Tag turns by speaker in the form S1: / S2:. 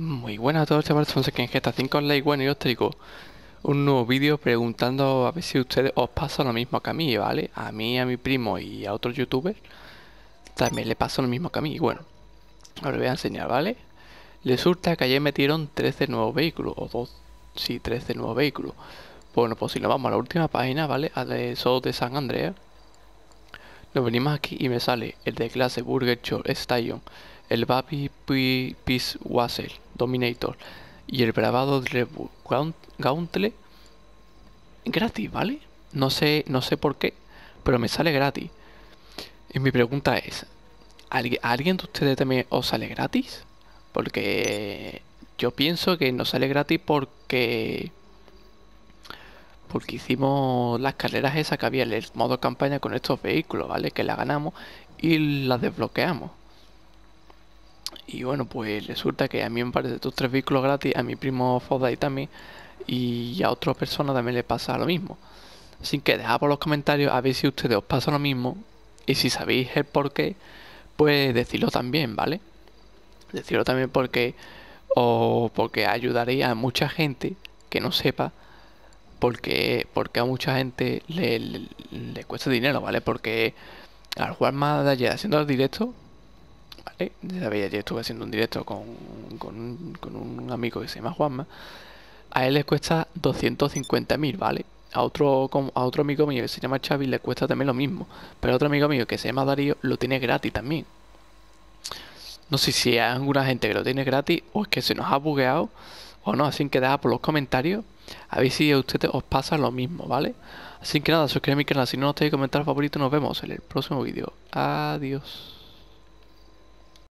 S1: Muy buenas a todos chavales, somos aquí en Gesta 5 Online, bueno y os traigo un nuevo vídeo preguntando a ver si ustedes os pasa lo mismo que a mí, ¿vale? A mí, a mi primo y a otros youtubers también le pasó lo mismo que a mí, bueno, os voy a enseñar, ¿vale? Le Resulta que ayer metieron 13 nuevos vehículos, o dos, sí, 13 nuevos vehículos. Bueno, pues si nos vamos a la última página, ¿vale? Al de de San Andrea. nos venimos aquí y me sale el de clase Burger Show Stallion el Babi Peace Wassel Dominator y el Bravado Gauntlet gratis, ¿vale? No sé, no sé por qué, pero me sale gratis. Y mi pregunta es, ¿a alguien de ustedes también os sale gratis? Porque yo pienso que no sale gratis porque porque hicimos las carreras esas que había en el modo campaña con estos vehículos, ¿vale? Que la ganamos y la desbloqueamos. Y bueno, pues resulta que a mí me parece estos tres vehículos gratis, a mi primo Foda y también, y a otras personas también le pasa lo mismo. Así que dejad por los comentarios a ver si a ustedes os pasa lo mismo. Y si sabéis el por qué, pues decirlo también, ¿vale? Decirlo también porque, o porque ayudaréis a mucha gente que no sepa porque, porque a mucha gente le, cuesta dinero, ¿vale? Porque al jugar más de ayer haciendo el directo. Eh, ya sabéis, ayer estuve haciendo un directo con, un, amigo que se llama Juanma. A él le cuesta 250.000, ¿vale? a otro, otro amigo mío que se llama Xavi le cuesta también lo mismo. Pero otro amigo mío que se llama Darío lo tiene gratis también. No sé si hay alguna gente que lo tiene gratis o es que se nos ha bugueado o no. Así que dejad por los comentarios a ver si a ustedes os pasa lo mismo, ¿vale? Así que nada, suscríbete a mi canal. Si no te tenéis comentarios favorito nos vemos en el próximo vídeo. Adiós.